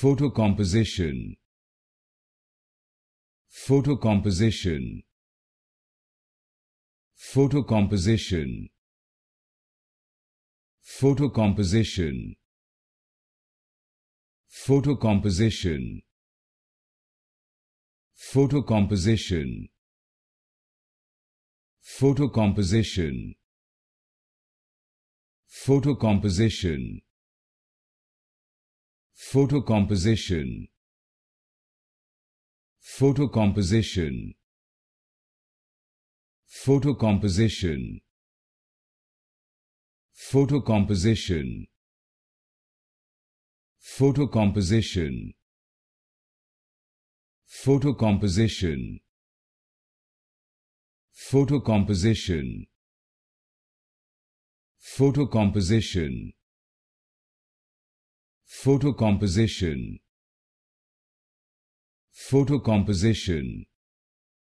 photocomposition photocomposition photocomposition photocomposition photocomposition photocomposition photocomposition photocomposition photocomposition photocomposition photocomposition photocomposition photocomposition photocomposition photocomposition photocomposition photocomposition photocomposition